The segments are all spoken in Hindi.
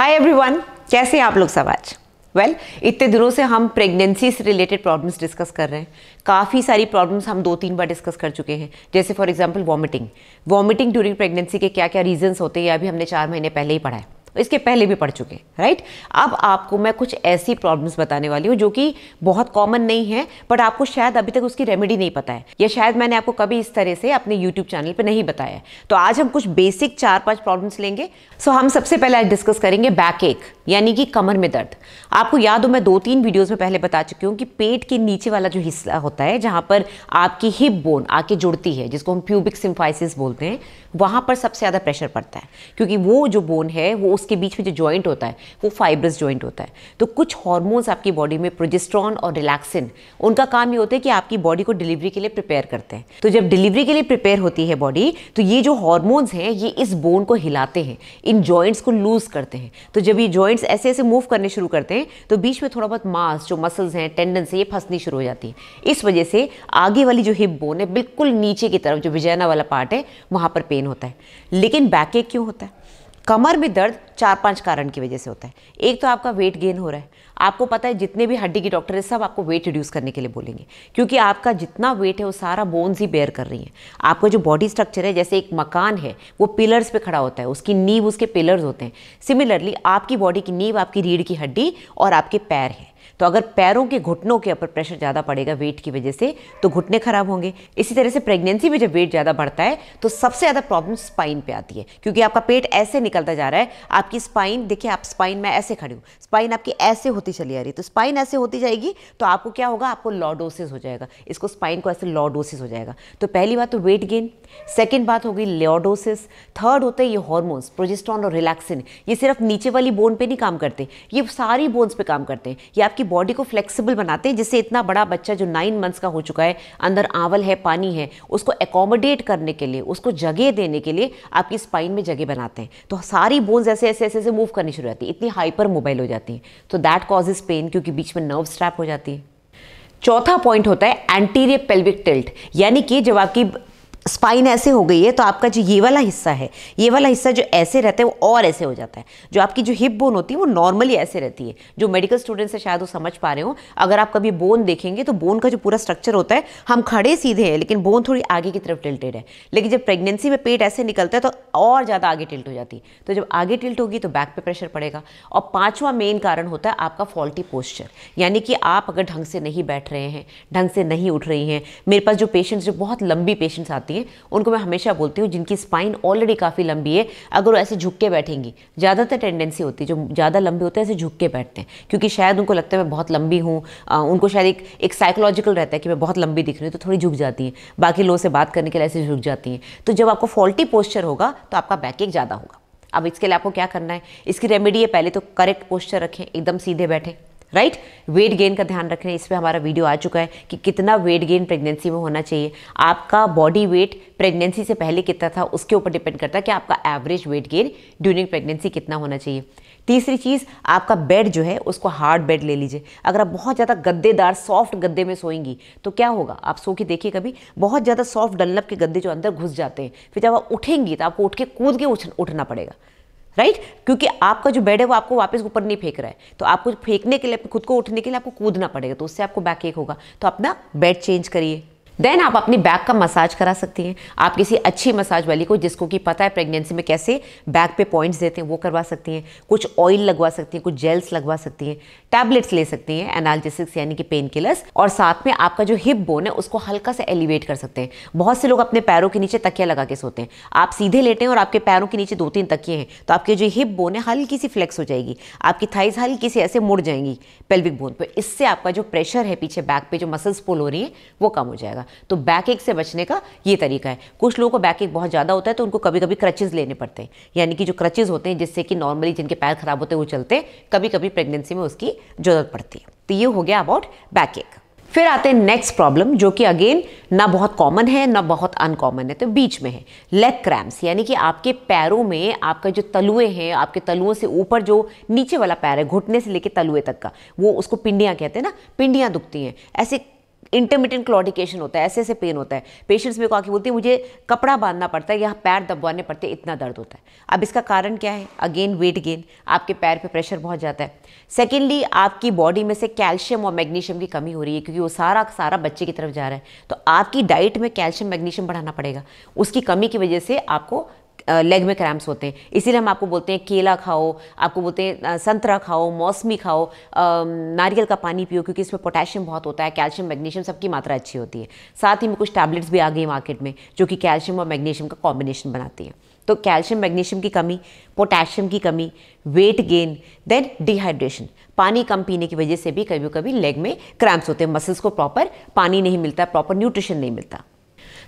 हाय एवरीवन कैसे हैं आप लोग सब आज वेल इतने दिनों से हम प्रेगनेंसी से रिलेटेड प्रॉब्लम्स डिस्कस कर रहे हैं काफ़ी सारी प्रॉब्लम्स हम दो तीन बार डिस्कस कर चुके हैं जैसे for example vomiting vomiting during pregnancy के क्या क्या रीजंस होते हैं अभी हमने चार महीने पहले ही पढ़ा है तो इसके पहले भी पढ़ चुके राइट अब आपको मैं कुछ ऐसी प्रॉब्लम्स बताने वाली हूँ जो कि बहुत कॉमन नहीं है बट आपको शायद अभी तक उसकी रेमेडी नहीं पता है या शायद मैंने आपको कभी इस तरह से अपने यूट्यूब चैनल पर नहीं बताया है तो आज हम कुछ बेसिक चार पाँच प्रॉब्लम्स लेंगे सो हम सबसे पहले आज डिस्कस करेंगे बैक एक यानी कि कमर में दर्द आपको याद हो मैं दो तीन वीडियोज़ में पहले बता चुकी हूँ कि पेट के नीचे वाला जो हिस्सा होता है जहाँ पर आपकी हिप बोन आके जुड़ती है जिसको हम प्यूबिक सिम्फाइसिस बोलते हैं वहाँ पर सबसे ज़्यादा प्रेशर पड़ता है क्योंकि वो जो बोन है वो बोन्स के बीच में जो जॉइंट होता है वो फाइब्रस जॉइंट होता है तो कुछ हॉर्मोन्स आपकी बॉडी में प्रोजेस्ट्रॉन और रिलैक्सिन उनका काम ये होता है कि आपकी बॉडी को डिलीवरी के लिए प्रिपेयर करते हैं तो जब डिलीवरी के लिए प्रिपेयर होती है बॉडी तो ये जो हॉर्मोन्स हैं ये इस बोन को हिलाते हैं इन जॉइंट्स को लूज करते हैं तो जब ये जॉइंट्स ऐसे ऐसे मूव करने शुरू करते हैं तो बीच में थोड़ा बहुत मास जो मसल्स हैं टेंडन है ये फंसनी शुरू हो जाती है इस वजह से आगे वाली जो हिप बोन है बिल्कुल नीचे की तरफ जो विजयना वाला पार्ट है वहाँ पर पेन होता है लेकिन बैक क्यों होता है कमर में दर्द चार पांच कारण की वजह से होता है एक तो आपका वेट गेन हो रहा है आपको पता है जितने भी हड्डी के डॉक्टर हैं सब आपको वेट रिड्यूस करने के लिए बोलेंगे क्योंकि आपका जितना वेट है वो सारा बोन्स ही बेयर कर रही हैं आपका जो बॉडी स्ट्रक्चर है जैसे एक मकान है वो पिलर्स पे खड़ा होता है उसकी नींव उसके पिलर्स होते हैं सिमिलरली आपकी बॉडी की नींव आपकी रीढ़ की हड्डी और आपके पैर हैं तो अगर पैरों के घुटनों के ऊपर प्रेशर ज़्यादा पड़ेगा वेट की वजह से तो घुटने ख़राब होंगे इसी तरह से प्रेगनेंसी में जब वेट ज़्यादा बढ़ता है तो सबसे ज़्यादा प्रॉब्लम स्पाइन पर आती है क्योंकि आपका पेट ऐसे निकलता जा रहा है आपकी स्पाइन देखिए आप स्पाइन में ऐसे खड़ी हूँ स्पाइन आपकी ऐसे होती चली आ रही है तो स्पाइन ऐसे होती जाएगी तो आपको क्या होगा आपको लॉडोसिस हो जाएगा इसको स्पाइन को ऐसे लॉडोसिस हो जाएगा तो पहली बात तो वेट गेन सेकेंड बात होगी लॉडोसिस थर्ड होता है ये हॉर्मोन्स प्रोजेस्ट्रॉन और रिलैक्सिन ये सिर्फ नीचे वाली बोन पे नहीं काम करते ये सारी बोन्स पे काम करते हैं ये आपकी बॉडी को फ्लेक्सिबल बनाते हैं जिससे इतना बड़ा बच्चा जो नाइन मंथ्स का हो चुका है अंदर आंवल है पानी है उसको एकोमोडेट करने के लिए उसको जगह देने के लिए आपकी स्पाइन में जगह बनाते हैं तो सारी बोन्स ऐसे ऐसे ऐसे ऐसे मूव करनी शुरू होती है इतनी हाइपर मोबाइल हो जाती है तो दैट कॉजेज पेन क्योंकि बीच में नर्व स्ट्रैप हो जाती है चौथा पॉइंट होता है एंटीरियर पेल्विक टिल्ट यानी कि जब आपकी स्पाइन ऐसे हो गई है तो आपका जो ये वाला हिस्सा है ये वाला हिस्सा जो ऐसे रहता है वो और ऐसे हो जाता है जो आपकी जो हिप बोन होती है वो नॉर्मली ऐसे रहती है जो मेडिकल स्टूडेंट्स है शायद वो समझ पा रहे हो अगर आप कभी बोन देखेंगे तो बोन का जो पूरा स्ट्रक्चर होता है हम खड़े सीधे हैं लेकिन बोन थोड़ी आगे की तरफ टिल्टेड है लेकिन जब प्रेगनेंसी में पेट ऐसे निकलता है तो और ज़्यादा आगे टिल्ट हो जाती है तो जब आगे टिल्ट होगी तो बैक पर प्रेशर पड़ेगा और पाँचवा मेन कारण होता है आपका फॉल्टी पोस्चर यानी कि आप अगर ढंग से नहीं बैठ रहे हैं ढंग से नहीं उठ रही हैं मेरे पास जो पेशेंट्स जो बहुत लंबी पेशेंट्स आते हैं आती हैं उनको मैं हमेशा बोलती हूँ जिनकी स्पाइन ऑलरेडी काफ़ी लंबी है अगर वो ऐसे झुक के बैठेंगी ज़्यादातर टेंडेंसी होती है जो ज़्यादा लंबे होते हैं ऐसे झुक के बैठते हैं क्योंकि शायद उनको लगता है मैं बहुत लंबी हूँ उनको शायद एक एक साइकोलॉजिकल रहता है कि मैं बहुत लंबी दिख रही हूँ तो थोड़ी झुक जाती हैं बाकी लोगों से बात करने के लिए ऐसे झुक जाती हैं तो जब आपको फॉल्टी पोस्चर होगा तो आपका बैक एक ज़्यादा होगा अब इसके लिए आपको क्या करना है इसकी रेमेडी है पहले तो करेक्ट पोस्चर रखें एकदम सीधे बैठें राइट वेट गेन का ध्यान रखना इस पर हमारा वीडियो आ चुका है कि कितना वेट गेन प्रेगनेंसी में होना चाहिए आपका बॉडी वेट प्रेगनेंसी से पहले कितना था उसके ऊपर डिपेंड करता है कि आपका average weight gain during pregnancy कितना होना चाहिए तीसरी चीज़ आपका बेड जो है उसको हार्ड बेड ले लीजिए अगर आप बहुत ज़्यादा गद्देदार सॉफ्ट गद्दे में सोएंगी तो क्या होगा आप सो के देखिए कभी बहुत ज़्यादा सॉफ्ट डल्लप के गद्दे जो अंदर घुस जाते हैं फिर जब आप उठेंगी तो आपको उठ के कूद के उठना पड़ेगा राइट right? क्योंकि आपका जो बेड है वो आपको वापस ऊपर नहीं फेंक रहा है तो आपको फेंकने के लिए खुद को उठने के लिए आपको कूदना पड़ेगा तो उससे आपको बैक एक होगा तो अपना बेड चेंज करिए देन आप अपनी बैक का मसाज करा सकती हैं आप किसी अच्छी मसाज वाली को जिसको कि पता है प्रेगनेंसी में कैसे बैक पे पॉइंट्स देते हैं वो करवा सकती हैं कुछ ऑयल लगवा सकती हैं कुछ जेल्स लगवा सकती हैं टैबलेट्स ले सकती हैं एनाल्जेसिक्स यानी कि पेन किलर्स और साथ में आपका जो हिप बोन है उसको हल्का सा एलिवेट कर सकते हैं बहुत से लोग अपने पैरों के नीचे तकिया लगा के सोते हैं आप सीधे लेटे हैं और आपके पैरों के नीचे दो तीन तकिए हैं तो आपके जो हिप बोन है हल्की सी फ्लेक्स हो जाएगी आपकी थाइज हल्की सी ऐसे मुड़ जाएंगी पेल्विक बोन पर इससे आपका जो प्रेशर है पीछे बैक पे जो मसल्स पुल हो रही है वो कम हो जाएगा तो बैक एक से बचने का ये तरीका है कुछ लोगों को बैक एक बहुत ज़्यादा होता है तो उनको कभी कभी क्रचेज़ लेने पड़ते हैं यानी कि जो क्रचेज़ होते हैं जिससे कि नॉर्मली जिनके पैर खराब होते हैं वो चलते हैं कभी कभी प्रेगनेंसी में उसकी जरूरत पड़ती है तो ये हो गया अबाउट बैक एक फिर आते हैं नेक्स्ट प्रॉब्लम जो कि अगेन ना बहुत कॉमन है ना बहुत अनकॉमन है तो बीच में है लेग क्रैम्प्स यानी कि आपके पैरों में आपका जो तलुए हैं आपके तलुओं से ऊपर जो नीचे वाला पैर है घुटने से लेकर तलुए तक का वो उसको पिंडियाँ कहते हैं ना पिंडियाँ दुखती हैं ऐसे इंटरमीडियंट क्लॉडिकेशन होता है ऐसे ऐसे पेन होता है पेशेंट्स मेरे को आके बोलते हैं मुझे कपड़ा बांधना पड़ता है या पैर दबवाने पड़ते हैं इतना दर्द होता है अब इसका कारण क्या है अगेन वेट गेन आपके पैर पे प्रेशर बहुत जाता है सेकेंडली आपकी बॉडी में से कैल्शियम और मैग्नीशियम की कमी हो रही है क्योंकि वो सारा सारा बच्चे की तरफ जा रहा है तो आपकी डाइट में कैल्शियम मैग्नीशियम बढ़ाना पड़ेगा उसकी कमी की वजह से आपको लेग में क्रैम्प्स होते हैं इसीलिए हम आपको बोलते हैं केला खाओ आपको बोलते हैं संतरा खाओ मौसमी खाओ नारियल का पानी पियो क्योंकि इसमें पोटेशियम बहुत होता है कैल्शियम मैग्नीशियम सबकी मात्रा अच्छी होती है साथ ही में कुछ टैबलेट्स भी आ गई मार्केट में जो कि कैल्शियम और मैग्नीशियम का कॉम्बिनेशन बनाती हैं तो कैल्शियम मैग्नीशियम की कमी पोटेशियम की कमी वेट गेन देन डिहाइड्रेशन पानी कम पीने की वजह से भी कभी कभी लेग में क्रैम्प्स होते हैं मसल्स को प्रॉपर पानी नहीं मिलता प्रॉपर न्यूट्रिशन नहीं मिलता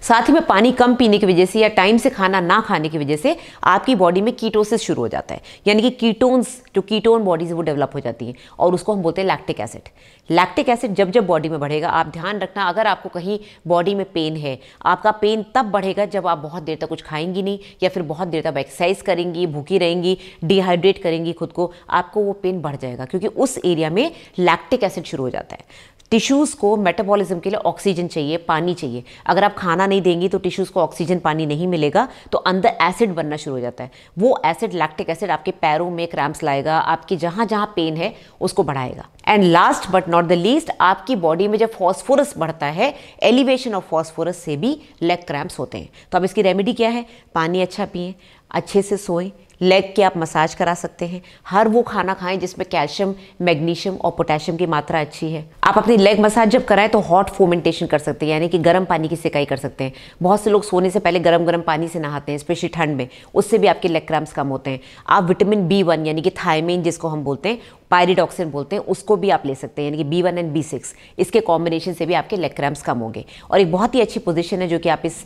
साथ ही में पानी कम पीने की वजह से या टाइम से खाना ना खाने की वजह से आपकी बॉडी में कीटोसिस शुरू हो जाता है यानी कि कीटोन्स जो कीटोन बॉडीज वो डेवलप हो जाती हैं और उसको हम बोलते हैं लैक्टिक एसिड लैक्टिक एसिड जब जब बॉडी में बढ़ेगा आप ध्यान रखना अगर आपको कहीं बॉडी में पेन है आपका पेन तब बढ़ेगा जब आप बहुत देर तक कुछ खाएंगी नहीं या फिर बहुत देर तक एक्सरसाइज करेंगी भूखी रहेंगी डिहाइड्रेट करेंगी खुद को आपको वो पेन बढ़ जाएगा क्योंकि उस एरिया में लैक्टिक एसिड शुरू हो जाता है टिश्यूज़ को मेटाबॉलिज्म के लिए ऑक्सीजन चाहिए पानी चाहिए अगर आप खाना नहीं देंगी तो टिश्यूज़ को ऑक्सीजन पानी नहीं मिलेगा तो अंदर एसिड बनना शुरू हो जाता है वो एसिड लैक्टिक एसिड आपके पैरों में क्रैम्प्स लाएगा आपकी जहाँ जहाँ पेन है उसको बढ़ाएगा and last but not the least आपकी बॉडी में जब फॉस्फोरस बढ़ता है एलिवेशन ऑफ फॉस्फोरस से भी लेग क्रैम्प्स होते हैं तो अब इसकी रेमेडी क्या है पानी अच्छा पिए अच्छे से सोएं लेग की आप मसाज करा सकते हैं हर वो खाना खाएं जिसमें कैल्शियम मैग्नीशियम और पोटेशियम की मात्रा अच्छी है आप अपनी लेग मसाज जब कराएं तो हॉट फोमेंटेशन कर सकते हैं यानी कि गर्म पानी की सिकाई कर सकते हैं बहुत से लोग सोने से पहले गर्म गर्म पानी से नहाते हैं स्पेशली ठंड में उससे भी आपके लेग क्रम्स कम होते हैं आप विटामिन बी वन यानी कि थायमिन जिसको हम बोलते हैं पायरिडॉक्सिन बोलते हैं उसको भी आप ले सकते हैं यानी कि B one and B six इसके कॉम्बिनेशन से भी आपके लेग क्रैम्प्स कम होंगे और एक बहुत ही अच्छी पोजिशन है जो कि आप इस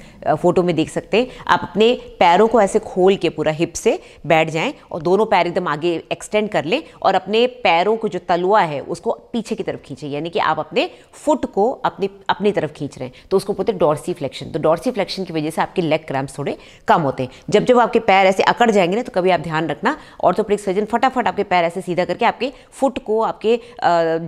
फोटो में देख सकते हैं आप अपने पैरों को ऐसे खोल के पूरा हिप से बैठ जाएं और दोनों पैर एकदम आगे एक्सटेंड कर लें और अपने पैरों को जो तलुआ है उसको पीछे की तरफ खींचें यानी कि आप अपने फुट को अपनी अपनी तरफ खींच रहे हैं तो उसको बोलते हैं डॉर्सी फ्लेक्शन तो डॉर्सी फ्लेक्शन की वजह से आपके लेग क्रैम्प्स थोड़े कम होते हैं जब जब आपके पैर ऐसे अकड़ जाएंगे ना तो कभी आप ध्यान रखना तो सर्जन फटाफट आपके पैर ऐसे सीधा करके आपके फुट को आपके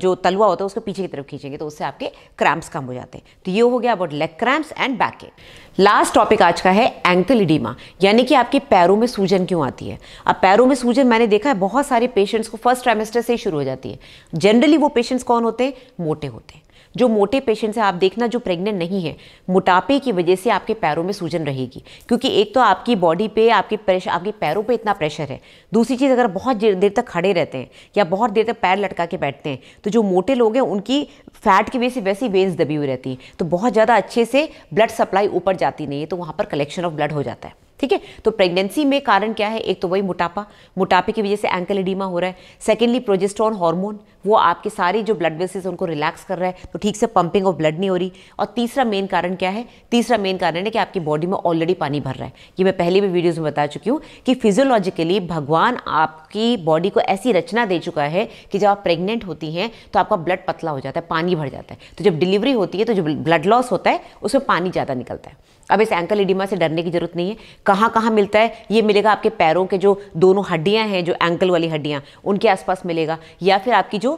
जो तलवा होता है उसको पीछे की तरफ खींचेंगे तो उससे आपके क्रैम्प्स कम हो जाते हैं तो ये हो गया about leg cramps and back एक लास्ट टॉपिक आज का है एंकल इडीमा यानी कि आपके पैरों में सूजन क्यों आती है अब पैरों में सूजन मैंने देखा है बहुत सारे पेशेंट्स को फर्स्ट ट्राइमेस्टर से ही शुरू हो जाती है जनरली वो पेशेंट्स कौन होते हैं मोटे होते हैं जो मोटे पेशेंट्स हैं आप देखना जो प्रेग्नेंट नहीं है मोटापे की वजह से आपके पैरों में सूजन रहेगी क्योंकि एक तो आपकी बॉडी पे आपके प्रेशर आपके पैरों पे इतना प्रेशर है दूसरी चीज़ अगर बहुत देर तक खड़े रहते हैं या बहुत देर तक पैर लटका के बैठते हैं तो जो मोटे लोग हैं उनकी फैट की वजह से वैसी वेन्स दबी हुई रहती हैं तो बहुत ज़्यादा अच्छे से ब्लड सप्लाई ऊपर जाती नहीं है तो वहाँ पर कलेक्शन ऑफ ब्लड हो जाता है ठीक है तो प्रेगनेंसी में कारण क्या है एक तो वही मोटापा मोटापे की वजह से एंकल एडीमा हो रहा है सेकेंडली प्रोजेस्ट्रॉन हार्मोन वो आपके सारी जो ब्लड वेसेस उनको रिलैक्स कर रहा है तो ठीक से पंपिंग ऑफ ब्लड नहीं हो रही और तीसरा मेन कारण क्या है तीसरा मेन कारण है कि आपकी बॉडी में ऑलरेडी पानी भर रहा है ये मैं पहले भी वीडियोज़ में बता चुकी हूँ कि फिजियोलॉजिकली भगवान आपकी बॉडी को ऐसी रचना दे चुका है कि जब आप प्रेग्नेंट होती हैं तो आपका ब्लड पतला हो जाता है पानी भर जाता है तो जब डिलीवरी होती है तो जो ब्लड लॉस होता है उसमें पानी ज़्यादा निकलता है अब इस एंकल एडिमा से डरने की जरूरत नहीं है कहाँ कहाँ मिलता है ये मिलेगा आपके पैरों के जो दोनों हड्डियाँ हैं जो एंकल वाली हड्डियाँ उनके आसपास मिलेगा या फिर आपकी जो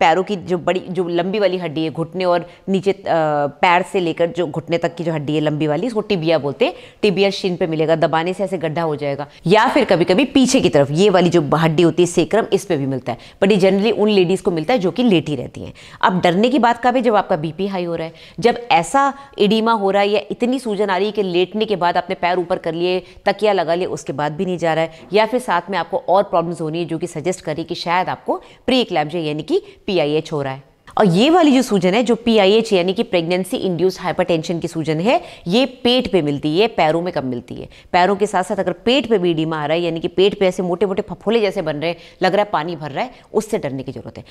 पैरों की जो बड़ी जो लंबी वाली हड्डी है घुटने और नीचे पैर से लेकर जो घुटने तक की जो हड्डी है लंबी वाली इसको टिबिया बोलते हैं टिबिया शीन पे मिलेगा दबाने से ऐसे गड्ढा हो जाएगा या फिर कभी कभी पीछे की तरफ ये वाली जो हड्डी होती है सेक्रम इस पर भी मिलता है बट ये जनरली उन लेडीज़ को मिलता है जो कि लेटी रहती हैं अब डरने की बात का भी जब आपका बीपी हाई हो रहा है जब ऐसा एडिमा हो रहा है या इतनी सूजन आ रही है कि लेटने के बाद आपने पैर ऊपर कर लिए तकिया लगा लिए उसके बाद भी नहीं जा रहा है या फिर साथ में आपको और प्रॉब्लम्स होनी है जो कि सजेस्ट करी कि शायद आपको प्री एक्लैम्जिया यानी कि पीआईएच हो रहा है और ये वाली जो सूजन है जो पीआईएच यानी कि प्रेगनेंसी इंड्यूस हाइपरटेंशन की सूजन है ये पेट पे मिलती है पैरों में कम मिलती है पैरों के साथ साथ अगर पेट पे डीमा आ रहा है यानी कि पेट पे ऐसे मोटे मोटे फफोले जैसे बन रहे हैं लग रहा है पानी भर रहा है उससे डरने की जरूरत है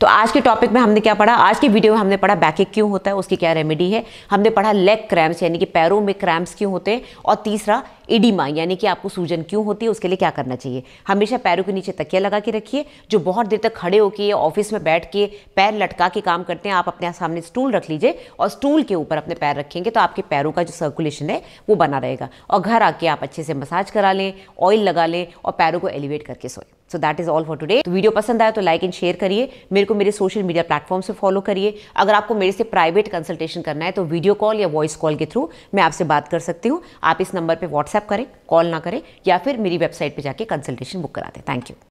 तो आज के टॉपिक में हमने क्या पढ़ा आज के वीडियो में हमने पढ़ा बैकेक क्यों होता है उसकी क्या रेमेडी है हमने पढ़ा लेग क्रैम्प्स यानी कि पैरों में क्रैम्प्स क्यों होते हैं और तीसरा इडीमा यानी कि आपको सूजन क्यों होती है उसके लिए क्या करना चाहिए हमेशा पैरों के नीचे तकिया लगा के रखिए जो बहुत देर तक खड़े होकर ऑफिस में बैठ के पैर लटका के काम करते हैं आप अपने सामने स्टूल रख लीजिए और स्टूल के ऊपर अपने पैर रखेंगे तो आपके पैरों का जो सर्कुलेशन है वो बना रहेगा और घर आके आप अच्छे से मसाज करा लें ऑयल लगा लें और पैरों को एलिवेट करके सोएं so that is all for today video पसंद आया तो लाइक एंड शेयर करिए मेरे को मेरे सोशल मीडिया प्लेटफॉर्म से फॉलो करिए अगर आपको मेरे से प्राइवेट कंसल्टेशन करना है तो वीडियो कॉल या वॉइस कॉल के थ्रू मैं आपसे बात कर सकती हूँ आप इस नंबर पर व्हाट्सएप करें कॉल ना करें या फिर मेरी वेबसाइट पर जाकर कंसल्टेशन बुक करा दें थैंक यू